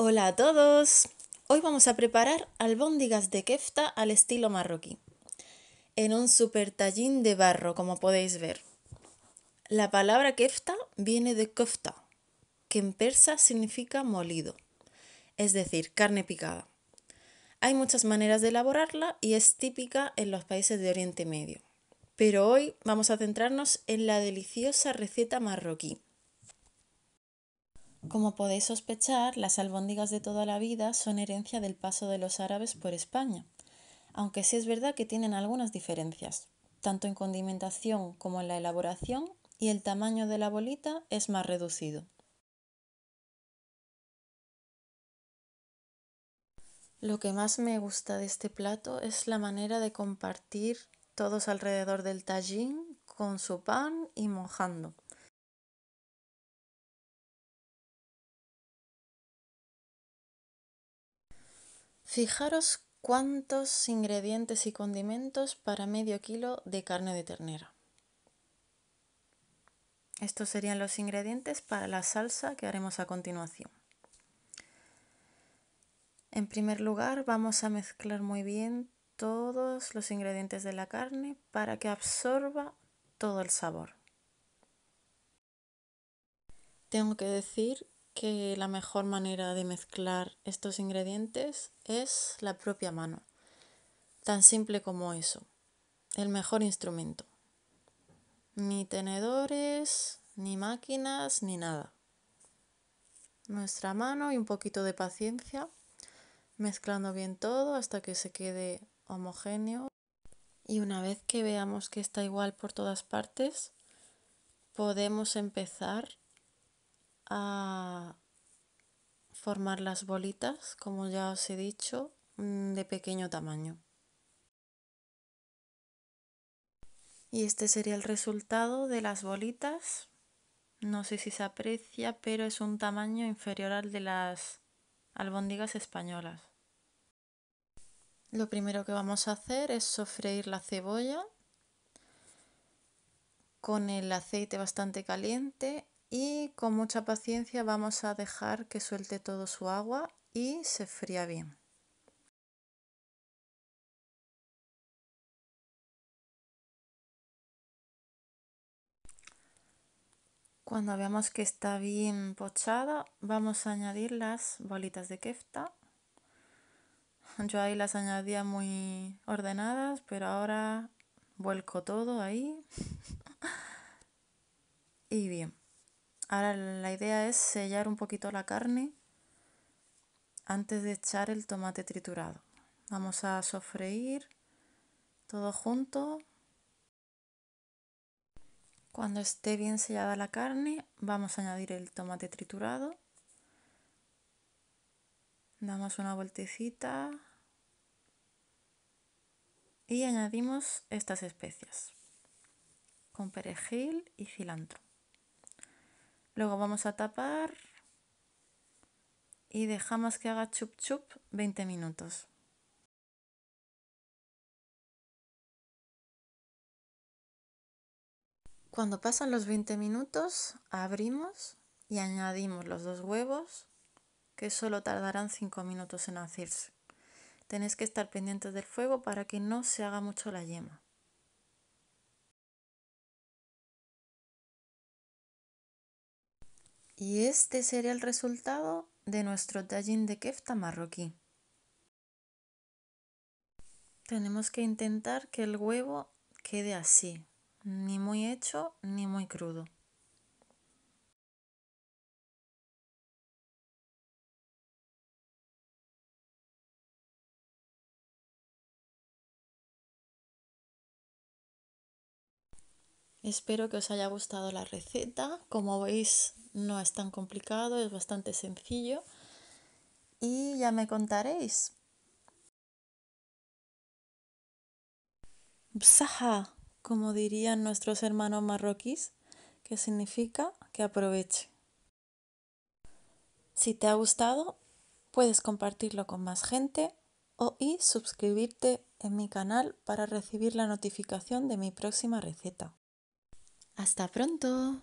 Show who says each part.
Speaker 1: Hola a todos. Hoy vamos a preparar albóndigas de kefta al estilo marroquí, en un super tallín de barro, como podéis ver. La palabra kefta viene de kofta, que en persa significa molido, es decir, carne picada. Hay muchas maneras de elaborarla y es típica en los países de Oriente Medio. Pero hoy vamos a centrarnos en la deliciosa receta marroquí como podéis sospechar, las albóndigas de toda la vida son herencia del paso de los árabes por España, aunque sí es verdad que tienen algunas diferencias, tanto en condimentación como en la elaboración, y el tamaño de la bolita es más reducido. Lo que más me gusta de este plato es la manera de compartir todos alrededor del tallín con su pan y mojando. Fijaros cuántos ingredientes y condimentos para medio kilo de carne de ternera. Estos serían los ingredientes para la salsa que haremos a continuación. En primer lugar vamos a mezclar muy bien todos los ingredientes de la carne para que absorba todo el sabor. Tengo que decir que la mejor manera de mezclar estos ingredientes es la propia mano. Tan simple como eso. El mejor instrumento. Ni tenedores, ni máquinas, ni nada. Nuestra mano y un poquito de paciencia, mezclando bien todo hasta que se quede homogéneo. Y una vez que veamos que está igual por todas partes, podemos empezar a formar las bolitas, como ya os he dicho, mm, de pequeño tamaño. Y este sería el resultado de las bolitas. No sé si se aprecia, pero es un tamaño inferior al de las albóndigas españolas. Lo primero que vamos a hacer es sofreír la cebolla con el aceite bastante caliente y con mucha paciencia vamos a dejar que suelte todo su agua y se fría bien. Cuando veamos que está bien pochada, vamos a añadir las bolitas de kefta. Yo ahí las añadía muy ordenadas, pero ahora vuelco todo ahí. y bien. Ahora la idea es sellar un poquito la carne antes de echar el tomate triturado. Vamos a sofreír todo junto. Cuando esté bien sellada la carne, vamos a añadir el tomate triturado. Damos una vueltecita y añadimos estas especias con perejil y cilantro. Luego vamos a tapar y dejamos que haga chup chup 20 minutos. Cuando pasan los 20 minutos, abrimos y añadimos los dos huevos, que solo tardarán 5 minutos en hacerse. Tenéis que estar pendientes del fuego para que no se haga mucho la yema. Y este sería el resultado de nuestro tallín de kefta marroquí. Tenemos que intentar que el huevo quede así, ni muy hecho ni muy crudo. Espero que os haya gustado la receta. Como veis, no es tan complicado, es bastante sencillo. Y ya me contaréis. Bsaha, como dirían nuestros hermanos marroquíes, que significa que aproveche. Si te ha gustado, puedes compartirlo con más gente o y suscribirte en mi canal para recibir la notificación de mi próxima receta. Hasta pronto.